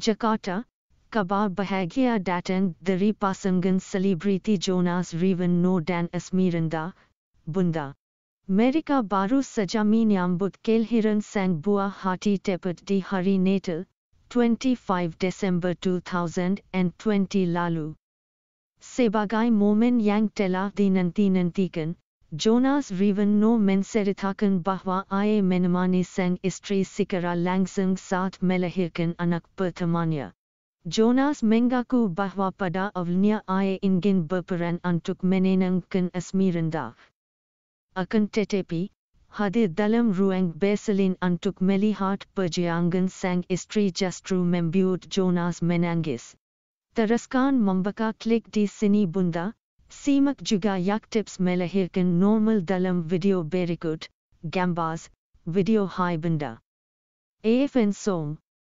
Jakarta, kabar bahagia datang dari pasangan selebriti Jonas No dan Esmeranda, Bunda. Merika baru Sajami Nyambut Kelhiran sang buah hati tepat di hari Natal, 25 December 2020 lalu. Sebagai momen yang telah Nanti nantikan Jonas Riven no menseritakan bahwa ia menemani sang istri sikara langsung saat melahirkan anak pertamanya. Jonas mengaku bahwa pada awalnya ia ingin berperan untuk menenangkan asmi rendah. Akan tetapi, hadir dalam ruang berselin untuk melihat perjuangan sang istri justru membuat Jonas menangis. Teruskan membuka klik di sini bunda, See juga yak tips melahirkan normal dalam video berikut, gambas, video hai benda. AFN Song.